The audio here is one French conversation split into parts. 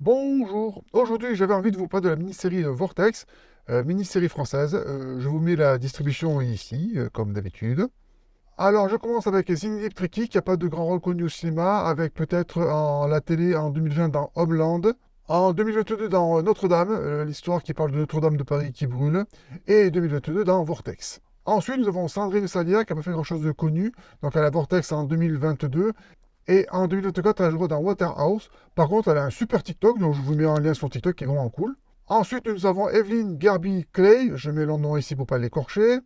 Bonjour, aujourd'hui j'avais envie de vous parler de la mini-série euh, Vortex, euh, mini-série française. Euh, je vous mets la distribution ici, comme d'habitude. Alors je commence avec Zinedine Triki, qui n'a pas de grand rôle connu au cinéma, avec peut-être en la télé en 2020 dans Homeland, en 2022 dans Notre-Dame, l'histoire qui parle de Notre-Dame de Paris qui brûle, et 2022 dans Vortex. Ensuite, nous avons Sandrine Salia, qui n'a pas fait grand-chose de connu, donc à la Vortex en 2022, et en 2024, elle jouera dans Waterhouse. Par contre, elle a un super TikTok, donc je vous mets un lien sur TikTok qui est vraiment cool. Ensuite, nous avons Evelyn Garby Clay. Je mets le nom ici pour pas l'écorcher.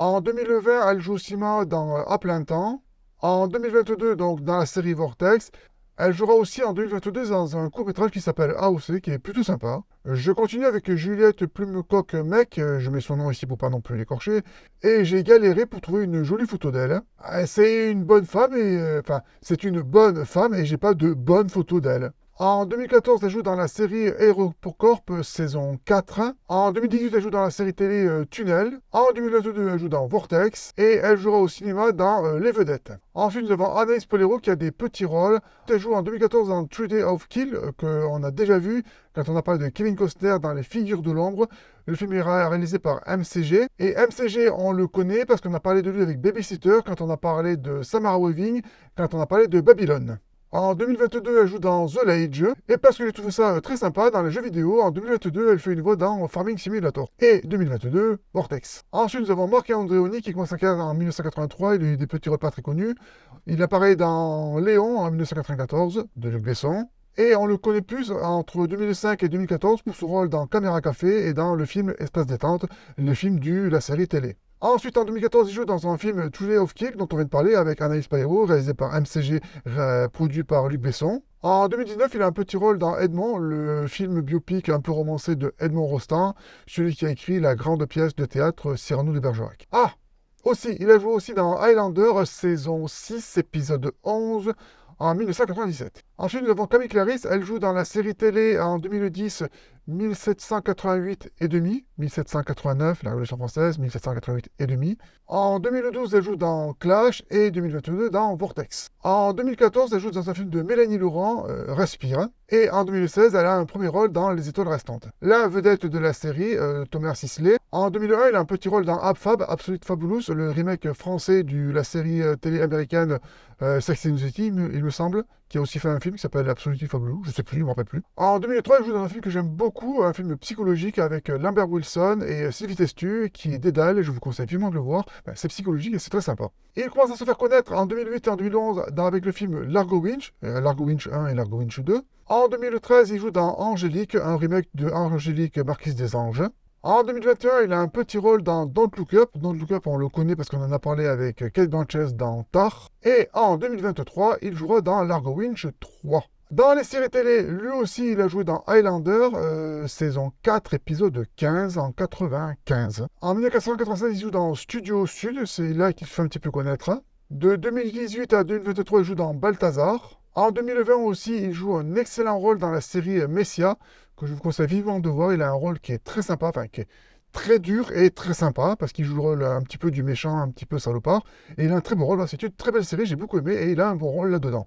En 2020, elle joue Sima dans euh, À plein temps. En 2022, donc dans la série Vortex. Elle jouera aussi en 2022 dans un court-métrage qui s'appelle AOC, qui est plutôt sympa. Je continue avec Juliette plumecoque mec je mets son nom ici pour pas non plus l'écorcher, et j'ai galéré pour trouver une jolie photo d'elle. Euh, c'est une bonne femme, et euh, enfin, c'est une bonne femme, et j'ai pas de bonne photo d'elle. En 2014, elle joue dans la série Hero pour Corp, saison 4. En 2018, elle joue dans la série télé euh, Tunnel. En 2022, elle joue dans Vortex. Et elle jouera au cinéma dans euh, Les Vedettes. Ensuite, nous avons Anaïs Polero qui a des petits rôles. Elle joue en 2014 dans Treaty of Kill, euh, que qu'on a déjà vu quand on a parlé de Kevin Costner dans Les Figures de l'Ombre. Le film est réalisé par MCG. Et MCG, on le connaît parce qu'on a parlé de lui avec Babysitter, quand on a parlé de Samara Weaving, quand on a parlé de Babylone. En 2022, elle joue dans The Lage. Et parce que j'ai trouvé ça euh, très sympa dans les jeux vidéo, en 2022, elle fait une voix dans Farming Simulator. Et 2022, Vortex. Ensuite, nous avons Marc Andreoni qui commence en 1983. Il a eu des petits repas très connus. Il apparaît dans Léon en 1994 de Luc Besson. Et on le connaît plus entre 2005 et 2014 pour son rôle dans Caméra Café et dans le film Espace Détente, le film du la série télé. Ensuite, en 2014, il joue dans un film True of Kick, dont on vient de parler, avec Anaïs Pairo, réalisé par MCG, euh, produit par Luc Besson. En 2019, il a un petit rôle dans Edmond, le film biopic un peu romancé de Edmond Rostand, celui qui a écrit la grande pièce de théâtre Cyrano de Bergerac. Ah Aussi, il a joué aussi dans Highlander, saison 6, épisode 11, en 1997. Ensuite, nous avons Camille Clarisse. Elle joue dans la série télé en 2010 1788 et demi, 1789, la Révolution française, 1788 et demi. En 2012, elle joue dans Clash et 2022 dans Vortex. En 2014, elle joue dans un film de Mélanie Laurent, euh, Respire. Et en 2016, elle a un premier rôle dans Les étoiles restantes. La vedette de la série, euh, Thomas Sisley. En 2001, elle a un petit rôle dans Abfab, Absolute Fabulous, le remake français de la série euh, télé américaine Sex and the City, il me semble, qui a aussi fait un film qui s'appelle Absolutely Fabulous, je sais plus, je m'en rappelle plus. En 2003, il joue dans un film que j'aime beaucoup, un film psychologique avec euh, Lambert Wilson et euh, Sylvie Testu, qui est Dédale, et je vous conseille vivement de le voir. Bah, c'est psychologique et c'est très sympa. il commence à se faire connaître en 2008 et en 2011 dans, avec le film Largo Winch, euh, Largo Winch 1 et Largo Winch 2. En 2013, il joue dans Angélique, un remake de Angélique Marquise des Anges. En 2021, il a un petit rôle dans Don't Look Up. Don't Look Up, on le connaît parce qu'on en a parlé avec Kate Blanchett dans Tar. Et en 2023, il jouera dans Largo Winch 3. Dans les séries télé, lui aussi, il a joué dans Highlander, euh, saison 4, épisode 15, en 95. En 1996, il joue dans Studio Sud, c'est là qu'il se fait un petit peu connaître. De 2018 à 2023, il joue dans Balthazar. En 2020 aussi, il joue un excellent rôle dans la série Messia, que je vous conseille vivement de voir. Il a un rôle qui est très sympa, enfin qui est très dur et très sympa, parce qu'il joue le rôle un petit peu du méchant, un petit peu salopard. Et il a un très bon rôle, bah, c'est une très belle série, j'ai beaucoup aimé, et il a un bon rôle là-dedans.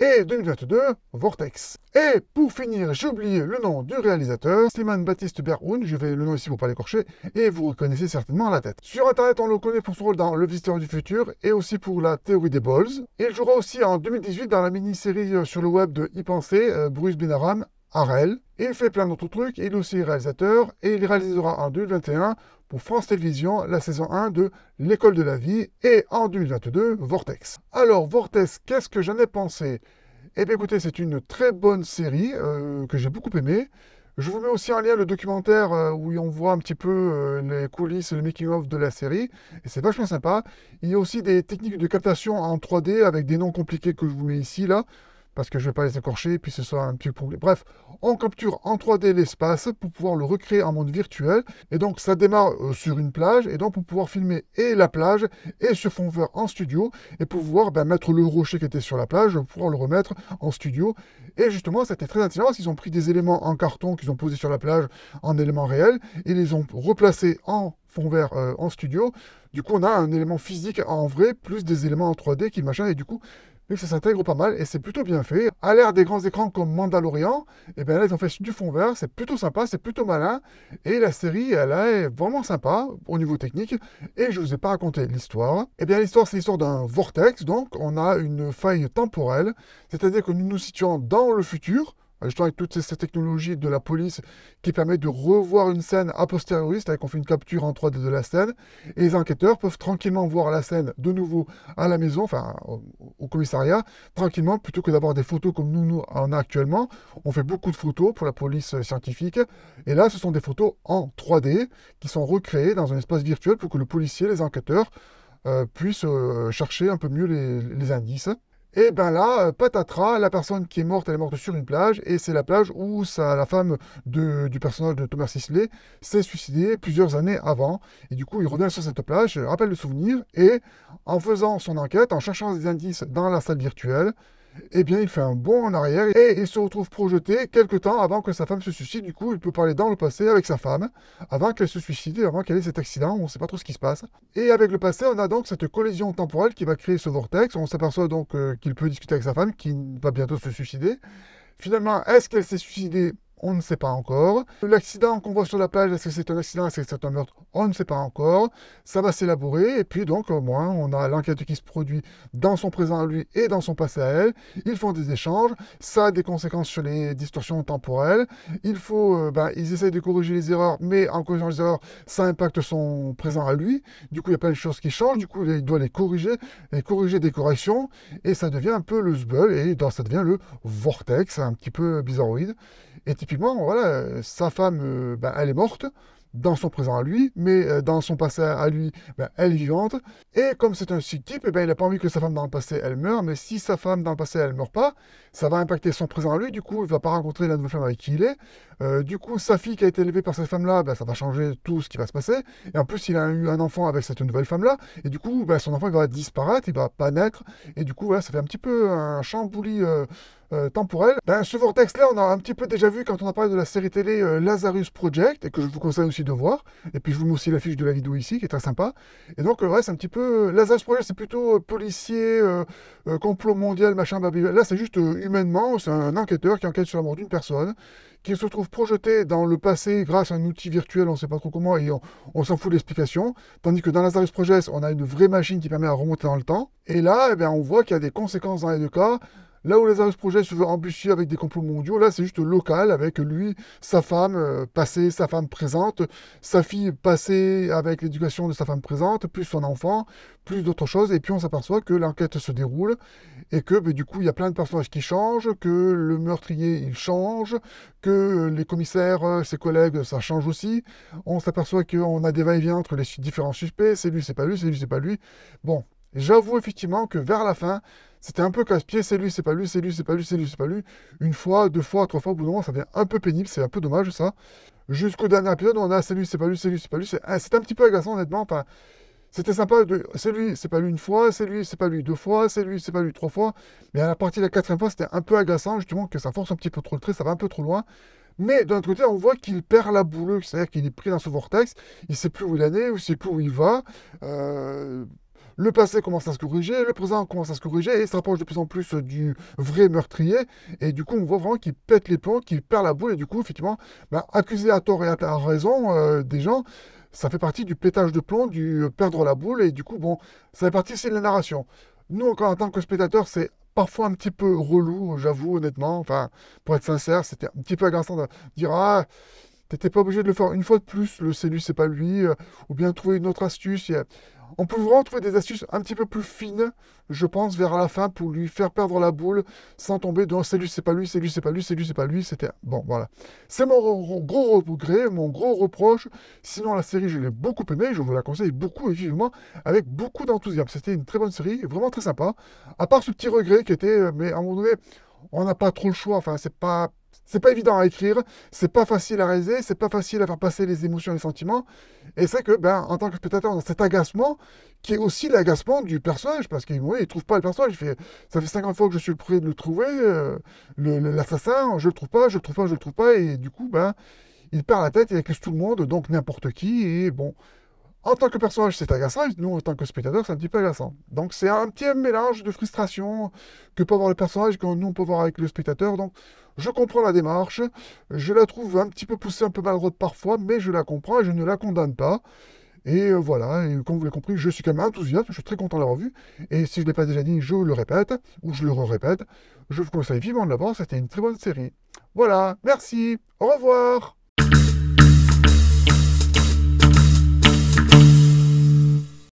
Et 2022, Vortex. Et pour finir, j'ai oublié le nom du réalisateur, Slimane Baptiste Berhoun, je vais le nom ici pour pas l'écorcher, et vous reconnaissez certainement la tête. Sur internet, on le connaît pour son rôle dans Le Visiteur du Futur, et aussi pour La Théorie des Balls. Il jouera aussi en 2018 dans la mini-série euh, sur le web de Y Penser, euh, Bruce Benaram, Harel, il fait plein d'autres trucs, il est aussi réalisateur, et il réalisera en 2021 pour France Télévisions la saison 1 de L'école de la vie, et en 2022 Vortex. Alors Vortex, qu'est-ce que j'en ai pensé Eh bien écoutez, c'est une très bonne série euh, que j'ai beaucoup aimée. Je vous mets aussi en lien le documentaire euh, où on voit un petit peu euh, les coulisses, le making-of de la série. Et c'est vachement sympa. Il y a aussi des techniques de captation en 3D avec des noms compliqués que je vous mets ici, là parce que je ne vais pas les écorcher, puis ce sera un petit problème. Bref, on capture en 3D l'espace pour pouvoir le recréer en monde virtuel. Et donc ça démarre euh, sur une plage, et donc pour pouvoir filmer et la plage et ce fond vert en studio, et pouvoir ben, mettre le rocher qui était sur la plage, pouvoir le remettre en studio. Et justement, c'était très intéressant parce qu'ils ont pris des éléments en carton qu'ils ont posés sur la plage en éléments réels, et les ont replacés en fond vert euh, en studio. Du coup, on a un élément physique en vrai, plus des éléments en 3D qui machin, et du coup, ça s'intègre pas mal et c'est plutôt bien fait. À l'ère des grands écrans comme Mandalorian, et eh bien là ils ont fait du fond vert, c'est plutôt sympa, c'est plutôt malin et la série elle est vraiment sympa au niveau technique et je vous ai pas raconté l'histoire. Et eh bien l'histoire c'est l'histoire d'un vortex donc on a une faille temporelle, c'est-à-dire que nous nous situons dans le futur ah, justement, avec toutes ces, technologies de la police qui permettent de revoir une scène a posteriori, c'est-à-dire qu'on fait une capture en 3D de la scène, et les enquêteurs peuvent tranquillement voir la scène de nouveau à la maison, enfin au, commissariat, tranquillement, plutôt que d'avoir des photos comme nous, nous en a actuellement. On fait beaucoup de photos pour la police scientifique, et là, ce sont des photos en 3D qui sont recréées dans un espace virtuel pour que le policier, les enquêteurs, euh, puissent euh, chercher un peu mieux les indices. Et eh ben là, euh, patatras, la personne qui est morte, elle est morte sur une plage, et c'est la plage où ça, la femme du personnage de Thomas Sisley s'est suicidée plusieurs années avant. Et du coup, il revient sur cette plage, rappelle le souvenir, et en faisant son enquête, en cherchant des indices dans la salle virtuelle, eh bien, il fait un bond en arrière et il se retrouve projeté quelques temps avant que sa femme se suicide. Du coup, il peut parler dans le passé avec sa femme, avant qu'elle se suicide, avant qu'elle ait cet accident, on ne sait pas trop ce qui se passe. Et avec le passé, on a donc cette collision temporelle qui va créer ce vortex. On s'aperçoit donc euh, qu'il peut discuter avec sa femme, qui va bientôt se suicider. Finalement, est-ce qu'elle s'est suicidée on ne sait pas encore. L'accident qu'on voit sur la plage, est-ce que c'est un accident, est-ce que c'est un meurtre On ne sait pas encore. Ça va s'élaborer et puis donc au moins on a l'enquête qui se produit dans son présent à lui et dans son passé à elle. Ils font des échanges, ça a des conséquences sur les distorsions temporelles. Il faut, euh, ben, ils essayent de corriger les erreurs, mais en corrigeant les erreurs, ça impacte son présent à lui. Du coup, il y a plein de choses qui changent. Du coup, il doit les corriger, les corriger des corrections et ça devient un peu le zbul, et ça devient le vortex, un petit peu bizarroïde. Et typiquement, voilà, euh, sa femme, euh, ben, elle est morte, dans son présent à lui, mais euh, dans son passé à lui, ben, elle est vivante. Et comme c'est un suite type, eh ben, il n'a pas envie que sa femme dans le passé, elle meure, mais si sa femme dans le passé, elle ne meurt pas, ça va impacter son présent à lui, du coup, il ne va pas rencontrer la nouvelle femme avec qui il est. Euh, du coup, sa fille qui a été élevée par cette femme-là, ben, ça va changer tout ce qui va se passer. Et en plus, il a eu un enfant avec cette nouvelle femme-là, et du coup, son enfant va disparaître, il va pas naître, et du coup, ça fait un petit peu un chamboulis... Euh, temporel. Ben, ce vortex-là, on a un petit peu déjà vu quand on a parlé de la série télé Lazarus Project, et que je vous conseille aussi de voir. Et puis je vous mets aussi la fiche de la vidéo ici, qui est très sympa. Et donc le reste, un petit peu... Euh, Lazarus Project, c'est plutôt euh, policier, euh, complot mondial, machin, babi. Là, c'est juste humainement, c'est un enquêteur qui enquête sur la mort d'une personne, qui se trouve projeté dans le passé grâce à un outil virtuel, on sait pas trop comment, et on, s'en fout de l'explication. Tandis que dans Lazarus Project, on a une vraie machine qui permet à remonter dans le temps. Et là, eh bien, on voit qu'il y a des conséquences dans les deux cas. Là où les autres Project se veut embusqués avec des complots mondiaux, là c'est juste local avec lui, sa femme euh, passée, sa femme présente, sa fille passée avec l'éducation de sa femme présente, plus son enfant, plus d'autres choses, et puis on s'aperçoit que l'enquête se déroule, et que ben, du coup il y a plein de personnages qui changent, que le meurtrier il change, que les commissaires, euh, ses collègues ça change aussi, on s'aperçoit qu'on a des va-et-vient entre les différents suspects, c'est lui, c'est pas lui, c'est lui, c'est pas lui. Bon, J'avoue effectivement que vers la fin, c'était un peu casse-pied, c'est lui, c'est pas lui, c'est lui, c'est pas lui, c'est lui, c'est pas lui. Une fois, deux fois, trois fois, au bout d'un moment, ça devient un peu pénible, c'est un peu dommage ça. Jusqu'au dernier épisode, on a c'est lui, c'est pas lui, c'est lui, c'est pas lui. C'est un petit peu agaçant, honnêtement. Enfin, c'était sympa de c'est lui, c'est pas lui une fois, c'est lui, c'est pas lui deux fois, c'est lui, c'est pas lui trois fois. Mais à la partie de la quatrième fois, c'était un peu agaçant, justement, que ça force un petit peu trop le trait, ça va un peu trop loin. Mais d'un autre côté, on voit qu'il perd la boule, c'est-à-dire qu'il est pris dans ce vortex, il sait plus où il est, il ne sait plus où il va le passé commence à se corriger, le présent commence à se corriger et se rapproche de plus en plus du vrai meurtrier. Et du coup, on voit vraiment qu'il pète les plombs, qu'il perd la boule. Et du coup, effectivement, bah, accuser à tort et à raison euh, des gens, ça fait partie du pétage de plomb, du perdre la boule. Et du coup, bon, ça fait partie, c'est de la narration. Nous, encore en tant que spectateurs, c'est parfois un petit peu relou, j'avoue, honnêtement. Enfin, pour être sincère, c'était un petit peu agaçant de dire Ah, t'étais pas obligé de le faire une fois de plus, le c'est c'est pas lui, euh, ou bien trouver une autre astuce. On peut vraiment trouver des astuces un petit peu plus fines, je pense, vers la fin pour lui faire perdre la boule sans tomber dans c'est lui, c'est pas lui, c'est lui, c'est pas lui, c'est lui, c'est pas lui, c'était. Bon, voilà. C'est mon gros regret, mon gros reproche. Sinon, la série, je l'ai beaucoup aimée, je vous la conseille beaucoup et vivement, avec beaucoup d'enthousiasme. C'était une très bonne série, vraiment très sympa. À part ce petit regret qui était, euh, mais à un moment donné, on n'a pas trop le choix. Enfin, c'est pas c'est pas évident à écrire, c'est pas facile à réaliser, c'est pas facile à faire passer les émotions et les sentiments. Et c'est que, ben, en tant que spectateur, dans cet agacement, qui est aussi l'agacement du personnage, parce qu'il ne il trouve pas le personnage, il fait, ça fait 50 fois que je suis prêt de le trouver, euh, l'assassin, je le trouve pas, je le trouve pas, je le trouve pas, et du coup, ben, il perd la tête, il accuse tout le monde, donc n'importe qui, et bon, en tant que personnage, c'est agaçant, nous, en tant que spectateur, c'est un petit peu agaçant. Donc, c'est un petit mélange de frustration que peut avoir le personnage que nous, on peut voir avec le spectateur. Donc, je comprends la démarche, je la trouve un petit peu poussée, un peu malheureuse parfois, mais je la comprends et je ne la condamne pas. Et euh, voilà, et comme vous l'avez compris, je suis quand même enthousiaste, je suis très content de la vu. Et si je ne l'ai pas déjà dit, je le répète, ou je le répète Je vous conseille vivement de l'avoir, c'était une très bonne série. Voilà, merci, au revoir